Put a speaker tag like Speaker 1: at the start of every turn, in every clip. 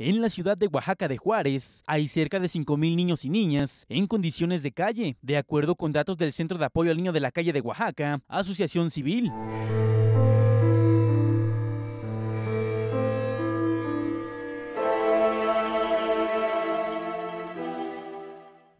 Speaker 1: En la ciudad de Oaxaca de Juárez hay cerca de 5.000 niños y niñas en condiciones de calle, de acuerdo con datos del Centro de Apoyo al Niño de la Calle de Oaxaca, Asociación Civil.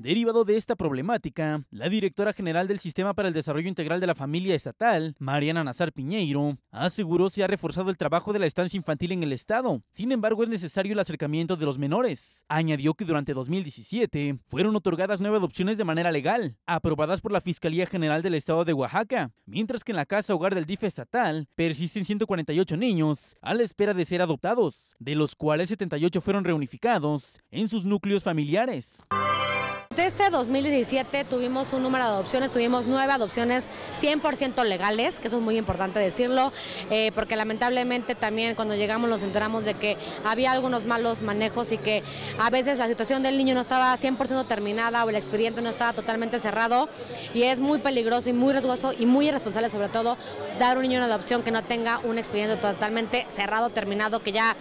Speaker 1: Derivado de esta problemática, la directora general del Sistema para el Desarrollo Integral de la Familia Estatal, Mariana Nazar Piñeiro, aseguró se ha reforzado el trabajo de la estancia infantil en el Estado. Sin embargo, es necesario el acercamiento de los menores. Añadió que durante 2017 fueron otorgadas nueve adopciones de manera legal, aprobadas por la Fiscalía General del Estado de Oaxaca, mientras que en la casa hogar del DIF estatal persisten 148 niños a la espera de ser adoptados, de los cuales 78 fueron reunificados en sus núcleos familiares.
Speaker 2: Desde este 2017 tuvimos un número de adopciones, tuvimos nueve adopciones 100% legales, que eso es muy importante decirlo, eh, porque lamentablemente también cuando llegamos nos enteramos de que había algunos malos manejos y que a veces la situación del niño no estaba 100% terminada o el expediente no estaba totalmente cerrado y es muy peligroso y muy riesgoso y muy irresponsable sobre todo dar un niño una adopción que no tenga un expediente totalmente cerrado, terminado, que ya...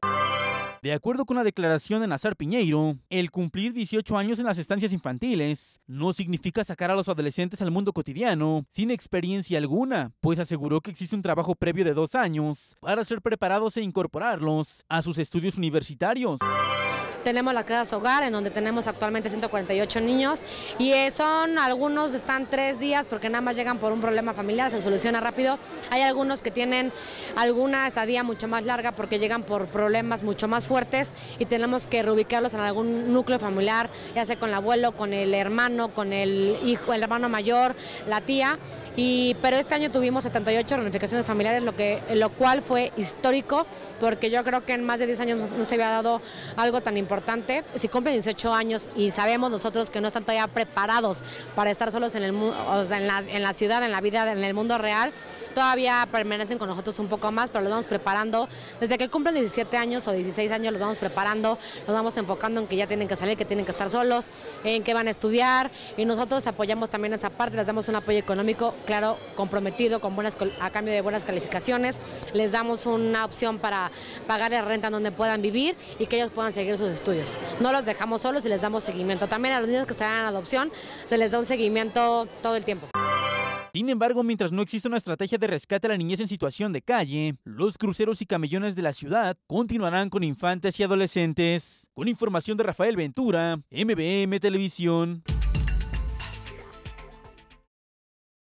Speaker 1: De acuerdo con la declaración de Nazar Piñeiro, el cumplir 18 años en las estancias infantiles no significa sacar a los adolescentes al mundo cotidiano sin experiencia alguna, pues aseguró que existe un trabajo previo de dos años para ser preparados e incorporarlos a sus estudios universitarios.
Speaker 2: Tenemos la casa hogar, en donde tenemos actualmente 148 niños y eh, son algunos están tres días porque nada más llegan por un problema familiar, se soluciona rápido. Hay algunos que tienen alguna estadía mucho más larga porque llegan por problemas mucho más fuertes y tenemos que reubicarlos en algún núcleo familiar, ya sea con el abuelo, con el hermano, con el hijo, el hermano mayor, la tía pero este año tuvimos 78 reunificaciones familiares, lo, que, lo cual fue histórico, porque yo creo que en más de 10 años no, se había dado algo tan importante. Si cumplen 18 años y sabemos nosotros que no están todavía preparados para estar solos en, el, o en, la, en la ciudad, en la vida, en el mundo real, todavía permanecen con nosotros un poco más, pero los vamos preparando. Desde que cumplen 17 años o 16 años los vamos preparando, nos vamos enfocando en que ya tienen que salir, que tienen que estar solos, en qué van a estudiar y nosotros apoyamos también esa parte, les damos un apoyo económico, claro, comprometido, con buenas, a cambio de buenas calificaciones, les damos una opción para pagar la renta donde puedan vivir y que ellos puedan seguir sus estudios. No los dejamos solos y les damos seguimiento. También a los niños que se dan adopción se les da un seguimiento todo el tiempo.
Speaker 1: Sin embargo, mientras no exista una estrategia de rescate a la niñez en situación de calle, los cruceros y camellones de la ciudad continuarán con infantes y adolescentes. Con información de Rafael Ventura, MBM Televisión.